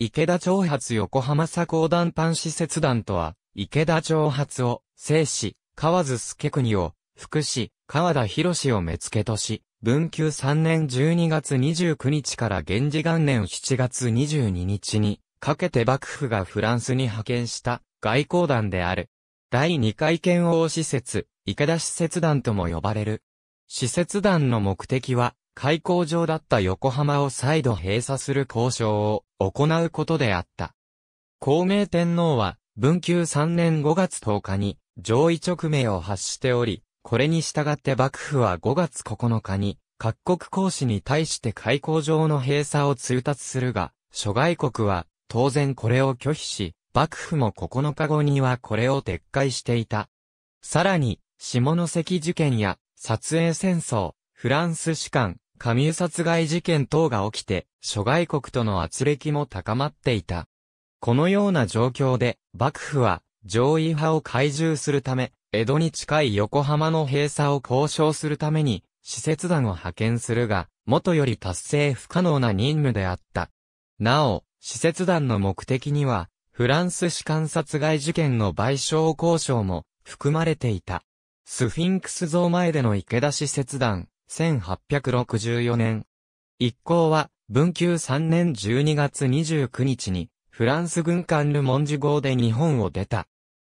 池田長発横浜左高団パ施設団とは、池田長発を、生死、河津助国を、福祉、河田博を目付とし、文久3年12月29日から源氏元年7月22日に、かけて幕府がフランスに派遣した外交団である。第2回剣王施設、池田施設団とも呼ばれる。施設団の目的は、開港場だった横浜を再度閉鎖する交渉を行うことであった。孔明天皇は、文久3年5月10日に上位直命を発しており、これに従って幕府は5月9日に各国公使に対して開港場の閉鎖を通達するが、諸外国は当然これを拒否し、幕府も9日後にはこれを撤回していた。さらに、下関事件や、撮影戦争、フランス士官、加入殺害事件等が起きて、諸外国との圧力も高まっていた。このような状況で、幕府は、上位派を懐柔するため、江戸に近い横浜の閉鎖を交渉するために、使節団を派遣するが、元より達成不可能な任務であった。なお、使節団の目的には、フランス士官殺害事件の賠償交渉も含まれていた。スフィンクス像前での池田使節団、1864年。一行は、文久3年12月29日に、フランス軍艦ルモンジ号で日本を出た。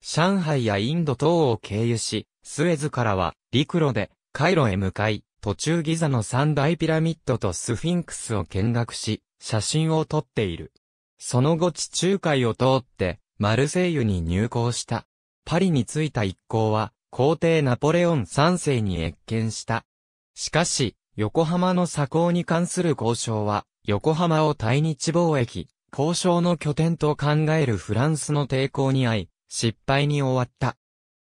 上海やインド等を経由し、スエズからは、陸路で、カイロへ向かい、途中ギザの三大ピラミッドとスフィンクスを見学し、写真を撮っている。その後地中海を通って、マルセイユに入港した。パリに着いた一行は、皇帝ナポレオン三世に越見した。しかし、横浜の左高に関する交渉は、横浜を対日貿易、交渉の拠点と考えるフランスの抵抗に遭い、失敗に終わった。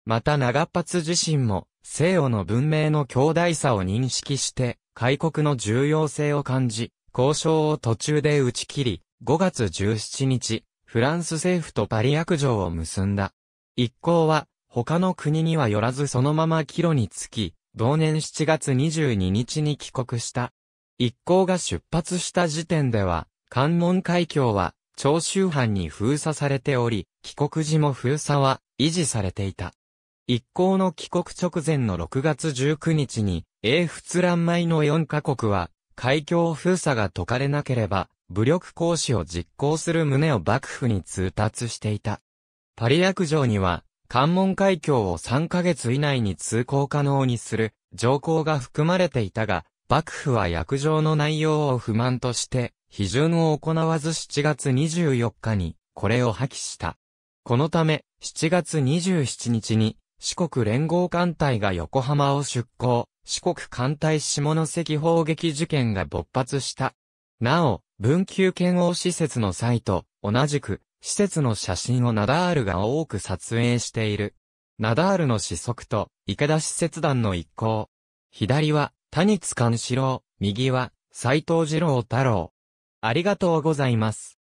また長髪自身も、西洋の文明の強大さを認識して、開国の重要性を感じ、交渉を途中で打ち切り、5月17日、フランス政府とパリ約定を結んだ。一行は、他の国には寄らずそのまま帰路につき、同年7月22日に帰国した。一行が出発した時点では、関門海峡は、長州藩に封鎖されており、帰国時も封鎖は維持されていた。一行の帰国直前の6月19日に、英仏乱米の4カ国は、海峡封鎖が解かれなければ、武力行使を実行する旨を幕府に通達していた。パリ約定には、関門海峡を3ヶ月以内に通行可能にする条項が含まれていたが、幕府は約定の内容を不満として、批准を行わず7月24日に、これを破棄した。このため、7月27日に、四国連合艦隊が横浜を出港、四国艦隊下関砲撃事件が勃発した。なお、文久圏王施設の際と、同じく、施設の写真をナダールが多く撮影している。ナダールの子息と、池田使節団の一行。左は、谷津勘四郎、右は、斎藤二郎太郎。ありがとうございます。